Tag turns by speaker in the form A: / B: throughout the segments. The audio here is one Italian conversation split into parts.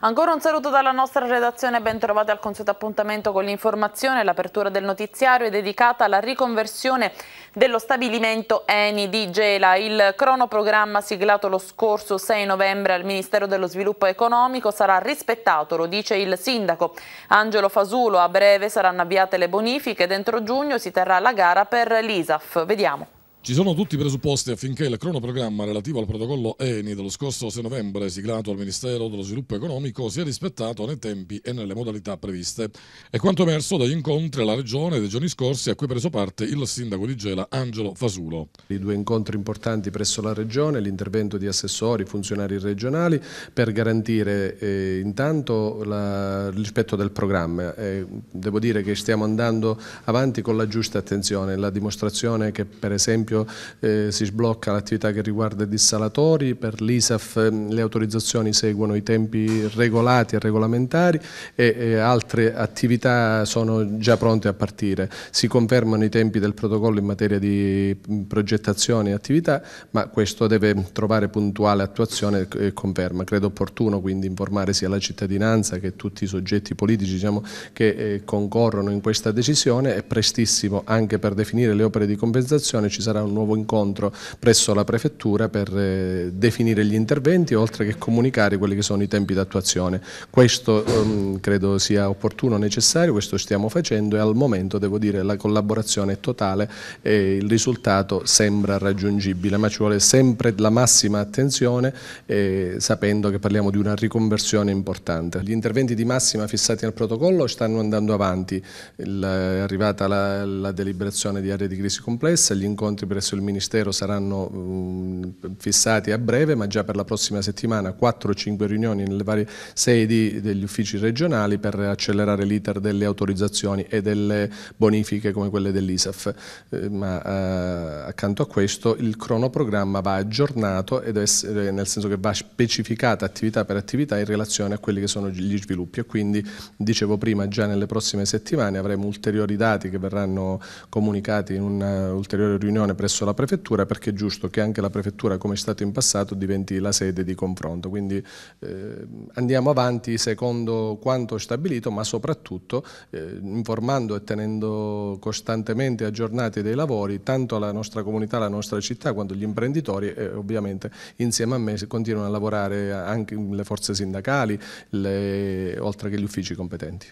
A: Ancora un saluto dalla nostra redazione, ben trovati al consueto appuntamento con l'informazione. L'apertura del notiziario è dedicata alla riconversione dello stabilimento Eni di Gela. Il cronoprogramma siglato lo scorso 6 novembre al Ministero dello Sviluppo Economico sarà rispettato, lo dice il sindaco Angelo Fasulo. A breve saranno avviate le bonifiche, dentro giugno si terrà la gara per l'ISAF. Vediamo.
B: Ci sono tutti i presupposti affinché il cronoprogramma relativo al protocollo ENI dello scorso 6 novembre, siglato al Ministero dello Sviluppo Economico, sia rispettato nei tempi e nelle modalità previste. È quanto emerso dagli incontri alla Regione dei giorni scorsi a cui ha preso parte il sindaco di Gela Angelo Fasulo. I due
C: incontri importanti presso la Regione, l'intervento di assessori, funzionari regionali per garantire eh, intanto la, il rispetto del programma. Eh, devo dire che stiamo andando avanti con la giusta attenzione, la dimostrazione che per esempio Ministero eh, si sblocca l'attività che riguarda i dissalatori, per l'ISAF ehm, le autorizzazioni seguono i tempi regolati e regolamentari e, e altre attività sono già pronte a partire. Si confermano i tempi del protocollo in materia di progettazione e attività, ma questo deve trovare puntuale attuazione e conferma. Credo opportuno quindi informare sia la cittadinanza che tutti i soggetti politici diciamo, che eh, concorrono in questa decisione e prestissimo anche per definire le opere di compensazione ci sarà sarà un nuovo incontro presso la Prefettura per eh, definire gli interventi oltre che comunicare quelli che sono i tempi d'attuazione. Questo ehm, credo sia opportuno, necessario, questo stiamo facendo e al momento devo dire la collaborazione è totale e il risultato sembra raggiungibile, ma ci vuole sempre la massima attenzione eh, sapendo che parliamo di una riconversione importante. Gli interventi di massima fissati nel protocollo stanno andando avanti, il, è arrivata la, la deliberazione di aree di crisi complessa, gli incontri presso il Ministero saranno mm, fissati a breve, ma già per la prossima settimana 4-5 riunioni nelle varie sedi degli uffici regionali per accelerare l'iter delle autorizzazioni e delle bonifiche come quelle dell'ISAF. Eh, ma eh, accanto a questo il cronoprogramma va aggiornato ed essere, eh, nel senso che va specificata attività per attività in relazione a quelli che sono gli sviluppi e quindi dicevo prima già nelle prossime settimane avremo ulteriori dati che verranno comunicati in un'ulteriore riunione presso la prefettura perché è giusto che anche la prefettura come è stato in passato diventi la sede di confronto, quindi eh, andiamo avanti secondo quanto stabilito ma soprattutto eh, informando e tenendo costantemente aggiornati dei lavori tanto la nostra comunità, la nostra città quanto gli imprenditori e ovviamente insieme a me continuano a lavorare anche le forze sindacali le, oltre che gli uffici competenti.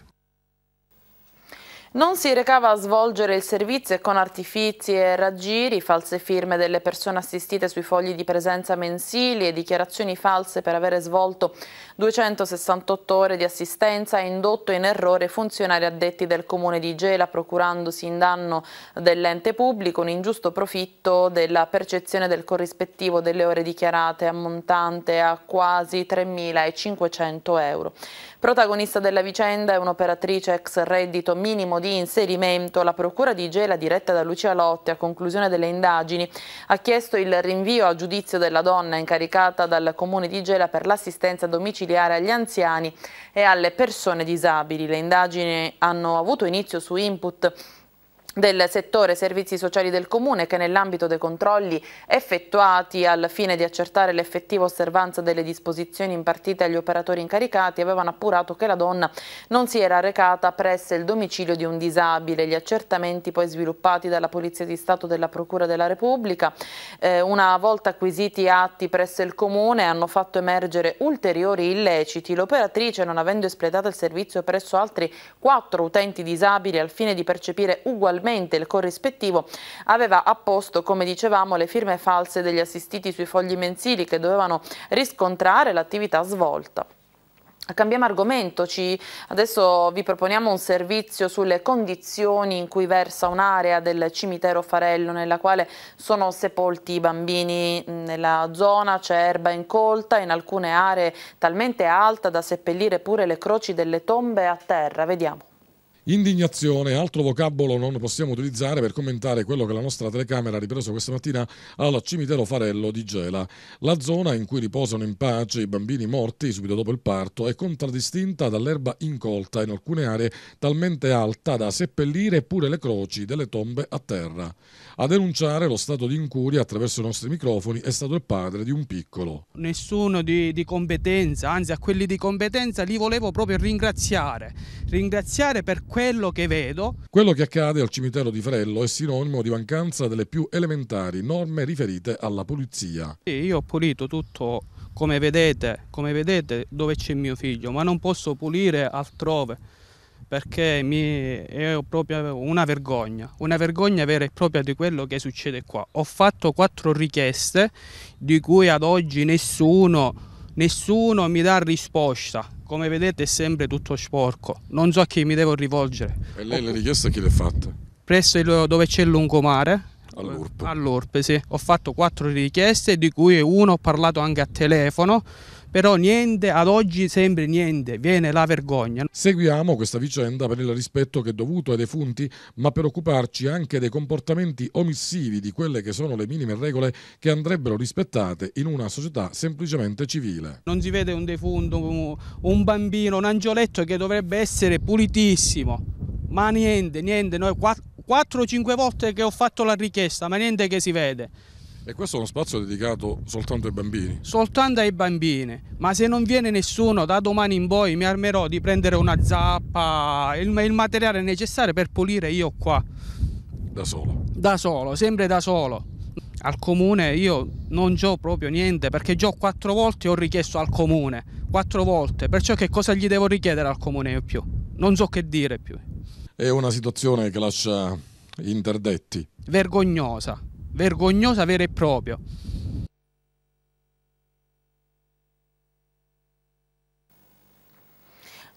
A: Non si recava a svolgere il servizio e con artifizi e raggiri, false firme delle persone assistite sui fogli di presenza mensili e dichiarazioni false per avere svolto 268 ore di assistenza ha indotto in errore funzionari addetti del comune di Gela procurandosi in danno dell'ente pubblico un ingiusto profitto della percezione del corrispettivo delle ore dichiarate ammontante a quasi 3.500 euro. Protagonista della vicenda è un'operatrice ex reddito minimo di inserimento. La procura di Gela diretta da Lucia Lotti a conclusione delle indagini ha chiesto il rinvio a giudizio della donna incaricata dal comune di Gela per l'assistenza domiciliare domiciliare agli anziani e alle persone disabili. Le indagini hanno avuto inizio su input del settore servizi sociali del Comune che nell'ambito dei controlli effettuati al fine di accertare l'effettiva osservanza delle disposizioni impartite agli operatori incaricati avevano appurato che la donna non si era recata presso il domicilio di un disabile. Gli accertamenti poi sviluppati dalla Polizia di Stato della Procura della Repubblica eh, una volta acquisiti atti presso il Comune hanno fatto emergere ulteriori illeciti. L'operatrice non avendo espletato il servizio presso altri quattro utenti disabili al fine di percepire ugualmente Precedentemente il corrispettivo aveva apposto, come dicevamo, le firme false degli assistiti sui fogli mensili che dovevano riscontrare l'attività svolta. Cambiamo argomento, Ci, adesso vi proponiamo un servizio sulle condizioni in cui versa un'area del cimitero Farello nella quale sono sepolti i bambini. Nella zona c'è erba incolta, in alcune aree talmente alta da seppellire pure le croci delle tombe a terra. Vediamo.
B: Indignazione, altro vocabolo non possiamo utilizzare per commentare quello che la nostra telecamera ha ripreso questa mattina al cimitero Farello di Gela. La zona in cui riposano in pace i bambini morti subito dopo il parto è contraddistinta dall'erba incolta in alcune aree talmente alta da seppellire pure le croci delle tombe a terra. A denunciare lo stato di incuria attraverso i nostri microfoni è stato il padre di un piccolo.
D: Nessuno di, di competenza, anzi a quelli di competenza li volevo proprio ringraziare. Ringraziare per questo quello che
B: vedo. Quello che accade al cimitero di Frello è sinonimo di mancanza delle più elementari norme riferite alla pulizia.
D: Sì, io ho pulito tutto come vedete, come vedete dove c'è mio figlio, ma non posso pulire altrove perché mi è proprio una vergogna, una vergogna vera e propria di quello che succede qua. Ho fatto quattro richieste di cui ad oggi nessuno, nessuno mi dà risposta. Come vedete è sempre tutto sporco, non so a chi mi devo rivolgere.
B: E lei la richiesta chi l'ha fatta?
D: Presso il, dove c'è il lungomare. All'URP. All'URP, sì. Ho fatto quattro richieste, di cui uno ho parlato anche a telefono però niente, ad oggi sembra niente, viene
B: la vergogna. Seguiamo questa vicenda per il rispetto che è dovuto ai defunti, ma per occuparci anche dei comportamenti omissivi di quelle che sono le minime regole che andrebbero rispettate in una società semplicemente civile. Non si vede
D: un defunto, un bambino, un angioletto che dovrebbe essere pulitissimo, ma niente, niente, noi 4-5 volte che ho fatto la richiesta, ma niente che si vede.
B: E questo è uno spazio dedicato soltanto ai bambini?
D: Soltanto ai bambini, ma se non viene nessuno da domani in poi mi armerò di prendere una zappa, il, il materiale necessario per pulire io qua.
B: Da solo?
D: Da solo, sempre da solo. Al comune io non ho proprio niente perché già quattro volte ho richiesto al comune, quattro volte, perciò che cosa gli devo richiedere al comune io più? Non so che dire più.
E: È
B: una situazione che lascia
D: interdetti. Vergognosa vergognosa vera e propria.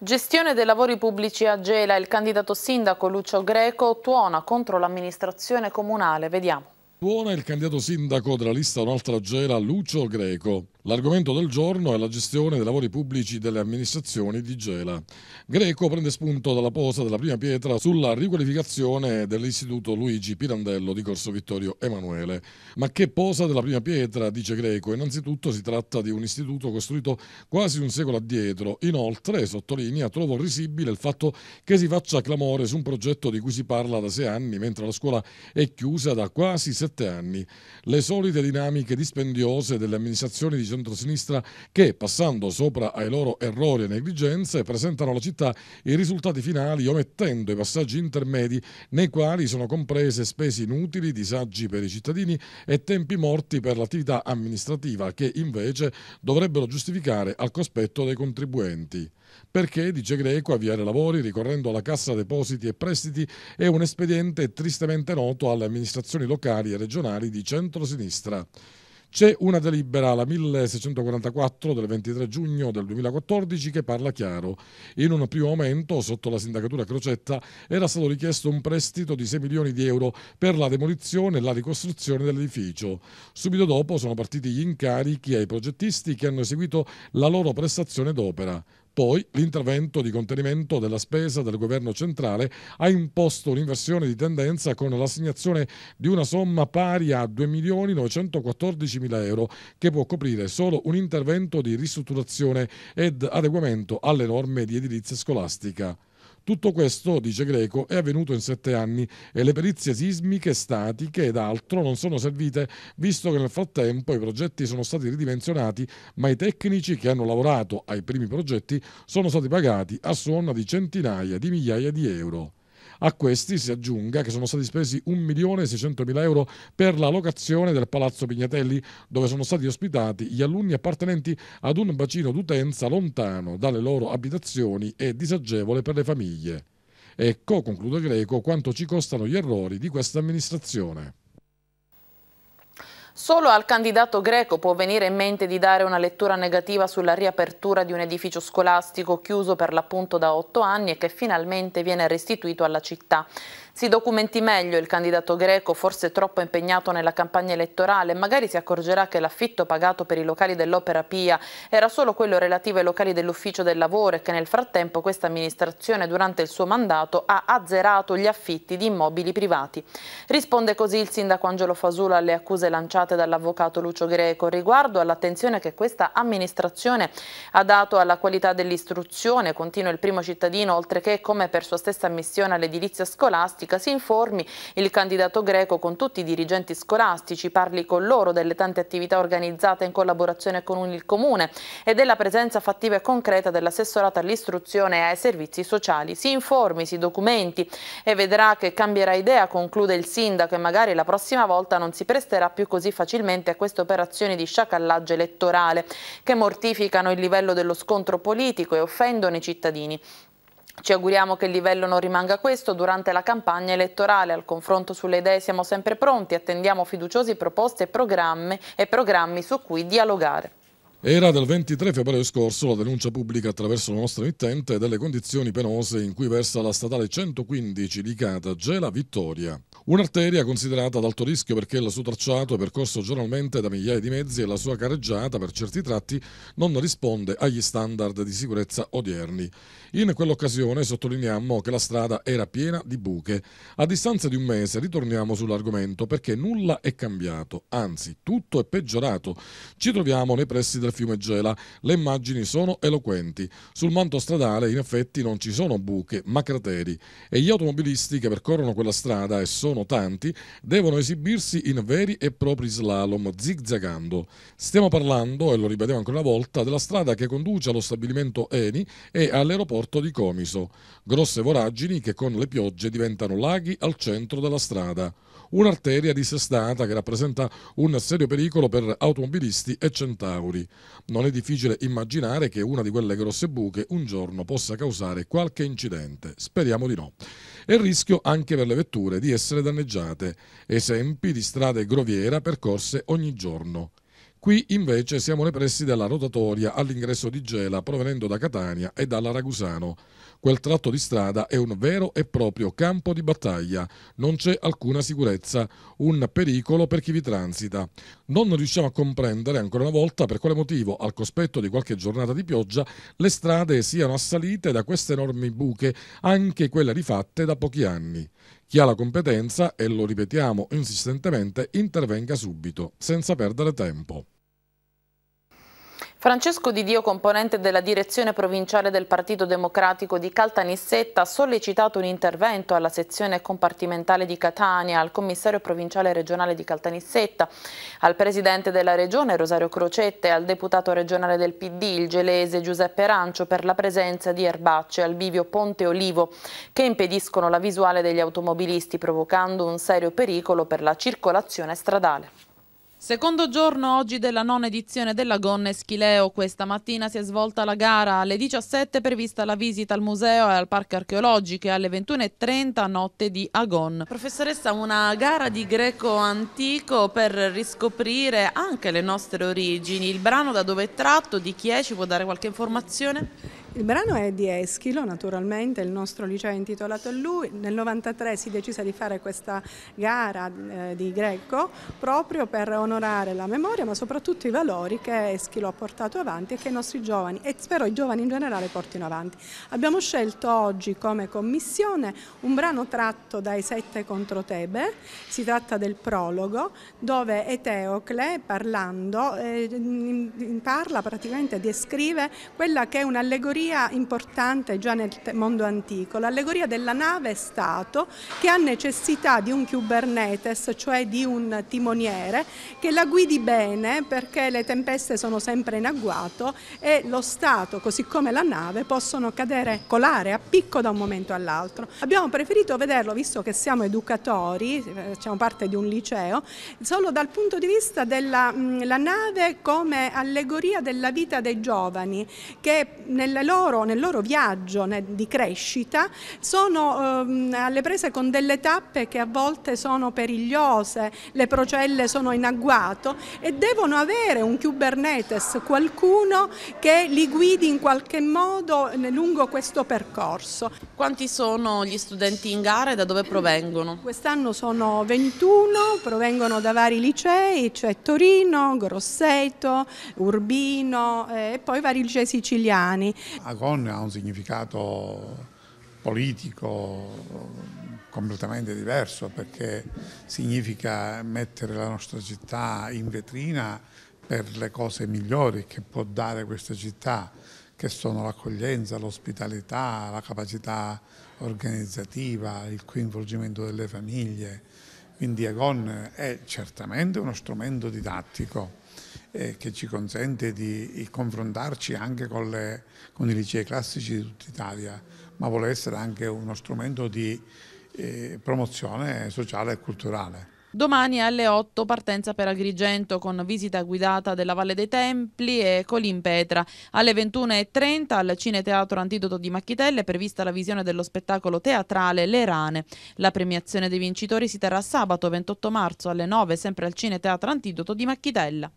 A: Gestione dei lavori pubblici a Gela, il candidato sindaco Lucio Greco tuona contro l'amministrazione comunale, vediamo.
B: Tuona il candidato sindaco della lista Un'altra Gela, Lucio Greco. L'argomento del giorno è la gestione dei lavori pubblici delle amministrazioni di Gela. Greco prende spunto dalla posa della prima pietra sulla riqualificazione dell'istituto Luigi Pirandello di Corso Vittorio Emanuele. Ma che posa della prima pietra, dice Greco? Innanzitutto si tratta di un istituto costruito quasi un secolo addietro. Inoltre, sottolinea, trovo risibile il fatto che si faccia clamore su un progetto di cui si parla da sei anni, mentre la scuola è chiusa da quasi sette anni. Le solite dinamiche dispendiose delle amministrazioni di centrosinistra che, passando sopra ai loro errori e negligenze, presentano alla città i risultati finali omettendo i passaggi intermedi nei quali sono comprese spese inutili, disagi per i cittadini e tempi morti per l'attività amministrativa che invece dovrebbero giustificare al cospetto dei contribuenti. Perché, dice Greco, avviare lavori ricorrendo alla Cassa Depositi e Prestiti è un espediente tristemente noto alle amministrazioni locali e regionali di centrosinistra. C'è una delibera, la 1644 del 23 giugno del 2014, che parla chiaro. In un primo momento, sotto la sindacatura Crocetta, era stato richiesto un prestito di 6 milioni di euro per la demolizione e la ricostruzione dell'edificio. Subito dopo sono partiti gli incarichi ai progettisti che hanno eseguito la loro prestazione d'opera. Poi l'intervento di contenimento della spesa del governo centrale ha imposto un'inversione di tendenza con l'assegnazione di una somma pari a 2.914.000 euro che può coprire solo un intervento di ristrutturazione ed adeguamento alle norme di edilizia scolastica. Tutto questo, dice Greco, è avvenuto in sette anni e le perizie sismiche, statiche ed altro non sono servite, visto che nel frattempo i progetti sono stati ridimensionati, ma i tecnici che hanno lavorato ai primi progetti sono stati pagati a somma di centinaia di migliaia di euro. A questi si aggiunga che sono stati spesi 1.600.000 euro per la locazione del Palazzo Pignatelli, dove sono stati ospitati gli alunni appartenenti ad un bacino d'utenza lontano dalle loro abitazioni e disagevole per le famiglie. Ecco, conclude Greco, quanto ci costano gli errori di questa amministrazione.
A: Solo al candidato greco può venire in mente di dare una lettura negativa sulla riapertura di un edificio scolastico chiuso per l'appunto da otto anni e che finalmente viene restituito alla città. Si documenti meglio il candidato greco, forse troppo impegnato nella campagna elettorale, magari si accorgerà che l'affitto pagato per i locali dell'Opera Pia era solo quello relativo ai locali dell'Ufficio del Lavoro e che nel frattempo questa amministrazione durante il suo mandato ha azzerato gli affitti di immobili privati. Risponde così il sindaco Angelo Fasula alle accuse lanciate dall'avvocato Lucio Greco riguardo all'attenzione che questa amministrazione ha dato alla qualità dell'istruzione, continua il primo cittadino, oltre che come per sua stessa missione all'edilizia scolastica Repubblica si informi il candidato greco con tutti i dirigenti scolastici, parli con loro delle tante attività organizzate in collaborazione con il Comune e della presenza fattiva e concreta dell'assessorato all'istruzione e ai servizi sociali. Si informi, si documenti e vedrà che cambierà idea, conclude il sindaco e magari la prossima volta non si presterà più così facilmente a queste operazioni di sciacallaggio elettorale che mortificano il livello dello scontro politico e offendono i cittadini. Ci auguriamo che il livello non rimanga questo durante la campagna elettorale. Al confronto sulle idee siamo sempre pronti, attendiamo fiduciosi proposte e programmi, e programmi su cui dialogare.
B: Era del 23 febbraio scorso la denuncia pubblica attraverso la nostra emittente delle condizioni penose in cui versa la statale 115 Licata Gela Vittoria. Un'arteria considerata ad alto rischio perché il suo tracciato è percorso giornalmente da migliaia di mezzi e la sua careggiata per certi tratti non risponde agli standard di sicurezza odierni. In quell'occasione sottolineiamo che la strada era piena di buche. A distanza di un mese ritorniamo sull'argomento perché nulla è cambiato, anzi tutto è peggiorato. Ci troviamo nei pressi del del fiume Gela. Le immagini sono eloquenti. Sul manto stradale in effetti non ci sono buche, ma crateri e gli automobilisti che percorrono quella strada, e sono tanti, devono esibirsi in veri e propri slalom, zigzagando. Stiamo parlando, e lo ripetiamo ancora una volta, della strada che conduce allo stabilimento Eni e all'aeroporto di Comiso. Grosse voragini che con le piogge diventano laghi al centro della strada un'arteria dissestata che rappresenta un serio pericolo per automobilisti e centauri. Non è difficile immaginare che una di quelle grosse buche un giorno possa causare qualche incidente. Speriamo di no. E rischio anche per le vetture di essere danneggiate. Esempi di strade groviera percorse ogni giorno. Qui invece siamo nei pressi della rotatoria all'ingresso di Gela provenendo da Catania e dalla Ragusano. Quel tratto di strada è un vero e proprio campo di battaglia, non c'è alcuna sicurezza, un pericolo per chi vi transita. Non riusciamo a comprendere ancora una volta per quale motivo, al cospetto di qualche giornata di pioggia, le strade siano assalite da queste enormi buche, anche quelle rifatte da pochi anni. Chi ha la competenza, e lo ripetiamo insistentemente, intervenga subito, senza perdere tempo.
A: Francesco Di Dio, componente della direzione provinciale del Partito Democratico di Caltanissetta, ha sollecitato un intervento alla sezione compartimentale di Catania, al commissario provinciale regionale di Caltanissetta, al presidente della regione Rosario Crocette, e al deputato regionale del PD, il gelese Giuseppe Rancio, per la presenza di erbacce al bivio Ponte Olivo, che impediscono la visuale degli automobilisti, provocando un serio pericolo per la circolazione stradale. Secondo giorno oggi della nona edizione della Gonne Schileo, questa mattina si è svolta la gara, alle 17 prevista la visita al museo e al parco archeologico e alle 21.30 notte di Agon. Professoressa, una gara di greco antico per riscoprire anche le nostre origini, il brano da dove è tratto, di chi è, ci può dare qualche informazione? Il brano è di
F: Eschilo, naturalmente, il nostro liceo è intitolato a lui. Nel 1993 si decise di fare questa gara eh, di greco proprio per onorare la memoria, ma soprattutto i valori che Eschilo ha portato avanti e che i nostri giovani, e spero i giovani in generale, portino avanti. Abbiamo scelto oggi come commissione un brano tratto dai Sette contro Tebe, si tratta del prologo, dove Eteocle, parlando, eh, parla praticamente, descrive quella che è un'allegoria allegoria importante già nel mondo antico, l'allegoria della nave Stato che ha necessità di un Kubernetes, cioè di un timoniere che la guidi bene perché le tempeste sono sempre in agguato e lo Stato, così come la nave, possono cadere, colare a picco da un momento all'altro. Abbiamo preferito vederlo, visto che siamo educatori, facciamo eh, parte di un liceo, solo dal punto di vista della mm, nave come allegoria della vita dei giovani che nelle loro loro, nel loro viaggio di crescita sono ehm, alle prese con delle tappe che a volte sono perigliose, le procelle sono in agguato e devono avere un Kubernetes, qualcuno che li guidi in qualche modo eh, lungo questo
A: percorso. Quanti sono gli studenti in gara e da dove provengono?
F: Quest'anno sono 21, provengono da vari licei, c'è cioè Torino, Grosseto, Urbino eh, e poi vari licei siciliani. Agon ha un
B: significato politico completamente diverso perché significa mettere la nostra città in vetrina per le cose migliori che può dare questa città, che sono l'accoglienza, l'ospitalità, la capacità organizzativa, il coinvolgimento delle famiglie. Quindi Agon è certamente uno strumento didattico eh, che ci consente di confrontarci anche con, le, con, i licei classici di tutta Italia, ma vuole essere anche uno strumento di eh, promozione sociale e culturale.
A: Domani alle 8 partenza per Agrigento con visita guidata della Valle dei Templi e Colimpetra. Alle 21.30 al Cineteatro Antidoto di Macchitelle è prevista la visione dello spettacolo teatrale Le Rane. La premiazione dei vincitori si terrà sabato 28 marzo alle 9 sempre al Cineteatro Antidoto di Macchitella.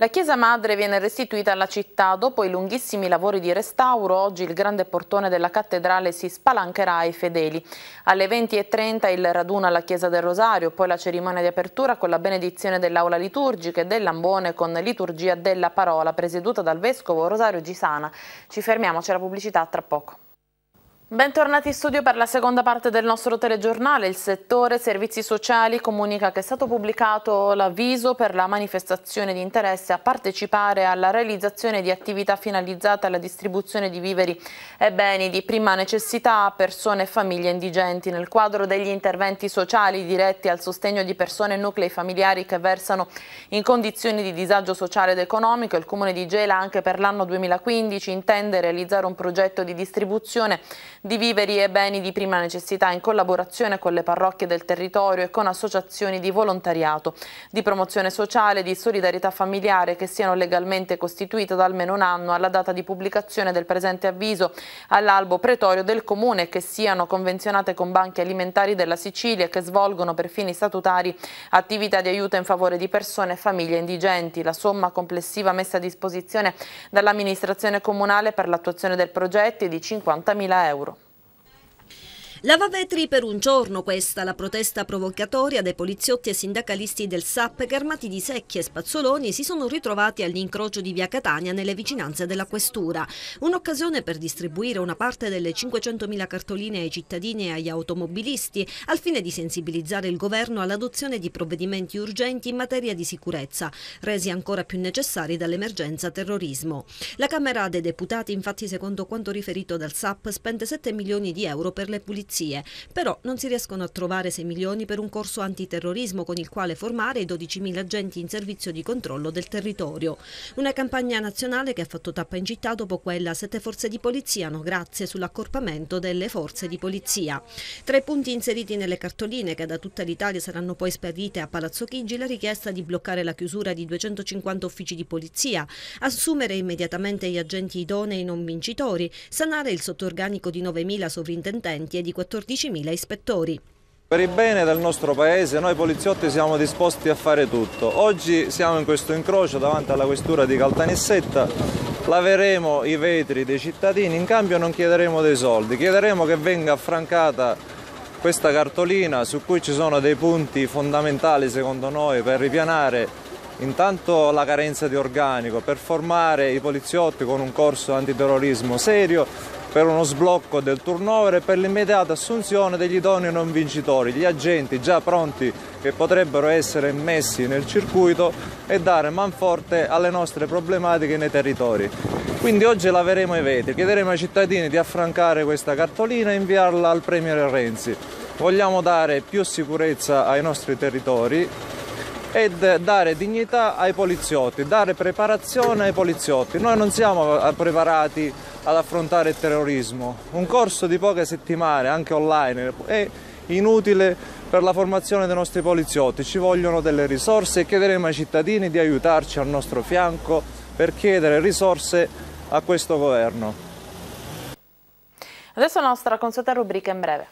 A: La chiesa madre viene restituita alla città. Dopo i lunghissimi lavori di restauro, oggi il grande portone della cattedrale si spalancherà ai fedeli. Alle 20.30 il raduno alla chiesa del Rosario, poi la cerimonia di apertura con la benedizione dell'aula liturgica e del lambone con liturgia della parola, presieduta dal vescovo Rosario Gisana. Ci fermiamo, c'è la pubblicità tra poco. Bentornati in studio per la seconda parte del nostro telegiornale. Il settore servizi sociali comunica che è stato pubblicato l'avviso per la manifestazione di interesse a partecipare alla realizzazione di attività finalizzate alla distribuzione di viveri e beni di prima necessità a persone e famiglie indigenti nel quadro degli interventi sociali diretti al sostegno di persone e nuclei familiari che versano in condizioni di disagio sociale ed economico. Il Comune di Gela anche per l'anno 2015 intende realizzare un progetto di distribuzione di viveri e beni di prima necessità in collaborazione con le parrocchie del territorio e con associazioni di volontariato, di promozione sociale e di solidarietà familiare che siano legalmente costituite da almeno un anno alla data di pubblicazione del presente avviso all'albo pretorio del Comune che siano convenzionate con banche alimentari della Sicilia che svolgono per fini statutari attività di aiuto in favore di persone e famiglie indigenti. La somma complessiva messa a disposizione dall'amministrazione comunale per l'attuazione del progetto è di 50.000 euro.
G: Lavavetri per un giorno questa, la protesta provocatoria dei poliziotti e sindacalisti del SAP che armati di secchie e spazzoloni si sono ritrovati all'incrocio di via Catania nelle vicinanze della questura. Un'occasione per distribuire una parte delle 500.000 cartoline ai cittadini e agli automobilisti al fine di sensibilizzare il governo all'adozione di provvedimenti urgenti in materia di sicurezza, resi ancora più necessari dall'emergenza terrorismo. La Camera dei Deputati infatti secondo quanto riferito dal SAP spende 7 milioni di euro per le pulizie polizie, però non si riescono a trovare 6 milioni per un corso antiterrorismo con il quale formare i 12.000 agenti in servizio di controllo del territorio. Una campagna nazionale che ha fatto tappa in città dopo quella sette forze di polizia no grazie sull'accorpamento delle forze di polizia. Tra i punti inseriti nelle cartoline che da tutta l'Italia saranno poi sparite a Palazzo Chigi la richiesta di bloccare la chiusura di 250 uffici di polizia, assumere immediatamente gli agenti idonei non vincitori, sanare il sottorganico di 9.000 sovrintendenti e di 14.000 ispettori.
E: Per il bene del nostro paese noi poliziotti siamo disposti a fare tutto. Oggi siamo in questo incrocio davanti alla questura di Caltanissetta laveremo i vetri dei cittadini, in cambio non chiederemo dei soldi, chiederemo che venga affrancata questa cartolina su cui ci sono dei punti fondamentali secondo noi per ripianare intanto la carenza di organico, per formare i poliziotti con un corso antiterrorismo serio per uno sblocco del turnover e per l'immediata assunzione degli idonei non vincitori, gli agenti già pronti che potrebbero essere messi nel circuito e dare manforte alle nostre problematiche nei territori. Quindi oggi laveremo i vetri, chiederemo ai cittadini di affrancare questa cartolina e inviarla al Premier Renzi. Vogliamo dare più sicurezza ai nostri territori ed dare dignità ai poliziotti, dare preparazione ai poliziotti. Noi non siamo preparati ad affrontare il terrorismo. Un corso di poche settimane, anche online, è inutile per la formazione dei nostri poliziotti, ci vogliono delle risorse e chiederemo ai cittadini di aiutarci al nostro fianco per chiedere risorse a questo governo.
A: Adesso la nostra consueta rubrica in breve.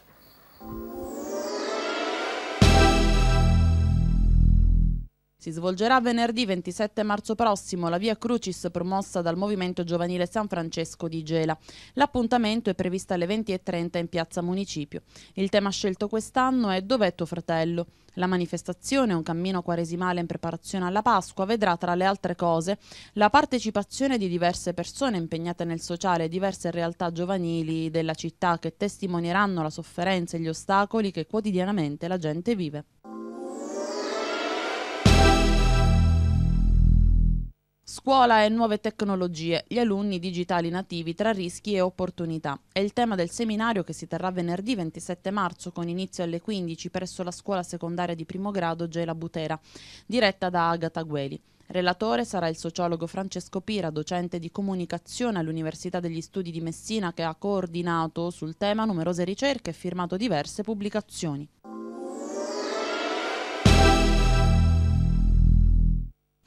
A: Si svolgerà venerdì 27 marzo prossimo la Via Crucis promossa dal Movimento Giovanile San Francesco di Gela. L'appuntamento è previsto alle 20.30 in piazza Municipio. Il tema scelto quest'anno è Dov'è tuo fratello? La manifestazione, un cammino quaresimale in preparazione alla Pasqua, vedrà tra le altre cose la partecipazione di diverse persone impegnate nel sociale, e diverse realtà giovanili della città che testimonieranno la sofferenza e gli ostacoli che quotidianamente la gente vive. Scuola e nuove tecnologie, gli alunni digitali nativi tra rischi e opportunità. È il tema del seminario che si terrà venerdì 27 marzo con inizio alle 15 presso la scuola secondaria di primo grado Gela Butera, diretta da Agata Gueli. Relatore sarà il sociologo Francesco Pira, docente di comunicazione all'Università degli Studi di Messina che ha coordinato sul tema numerose ricerche e firmato diverse pubblicazioni.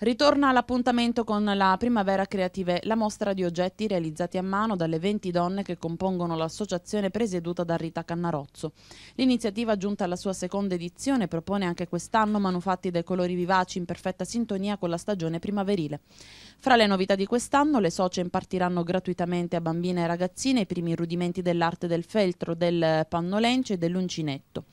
A: Ritorna all'appuntamento con la Primavera Creative, la mostra di oggetti realizzati a mano dalle 20 donne che compongono l'associazione presieduta da Rita Cannarozzo. L'iniziativa giunta alla sua seconda edizione propone anche quest'anno manufatti dai colori vivaci in perfetta sintonia con la stagione primaverile. Fra le novità di quest'anno le socie impartiranno gratuitamente a bambine e ragazzine i primi rudimenti dell'arte del feltro, del pannolencio e dell'uncinetto.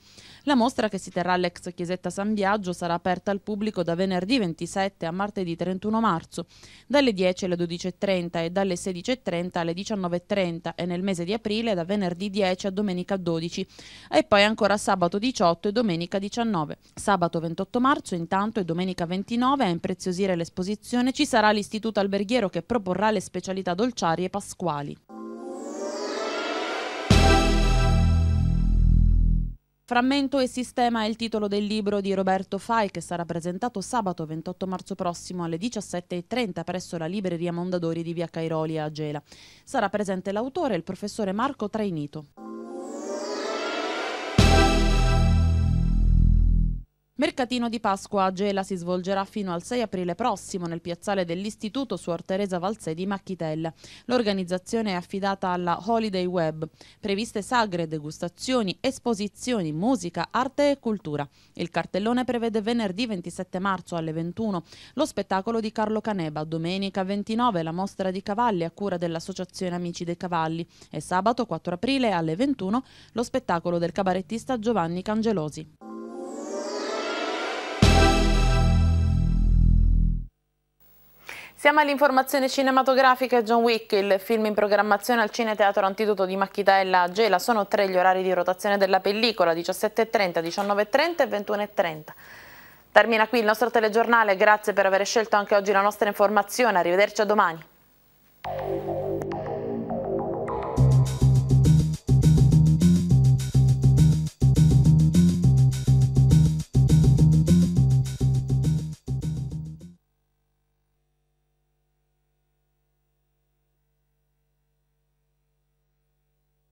A: La mostra che si terrà all'ex chiesetta San Biagio sarà aperta al pubblico da venerdì 27 a martedì 31 marzo, dalle 10 alle 12.30 e dalle 16.30 alle 19.30 e nel mese di aprile da venerdì 10 a domenica 12 e poi ancora sabato 18 e domenica 19. Sabato 28 marzo intanto e domenica 29 a impreziosire l'esposizione ci sarà l'Istituto Alberghiero che proporrà le specialità dolciarie pasquali. Frammento e sistema è il titolo del libro di Roberto Fai che sarà presentato sabato 28 marzo prossimo alle 17.30 presso la libreria Mondadori di via Cairoli a Gela. Sarà presente l'autore, il professore Marco Trainito. Mercatino di Pasqua a Gela si svolgerà fino al 6 aprile prossimo nel piazzale dell'Istituto Suor Teresa Valsè di Macchitella. L'organizzazione è affidata alla Holiday Web. Previste sagre, degustazioni, esposizioni, musica, arte e cultura. Il cartellone prevede venerdì 27 marzo alle 21 lo spettacolo di Carlo Caneba, domenica 29 la mostra di cavalli a cura dell'Associazione Amici dei Cavalli e sabato 4 aprile alle 21 lo spettacolo del cabarettista Giovanni Cangelosi. Siamo all'informazione cinematografica John Wick, il film in programmazione al Cine Teatro Antidoto di Macchitella a Gela. Sono tre gli orari di rotazione della pellicola, 17.30, 19.30 e 21.30. Termina qui il nostro telegiornale, grazie per aver scelto anche oggi la nostra informazione, arrivederci a domani.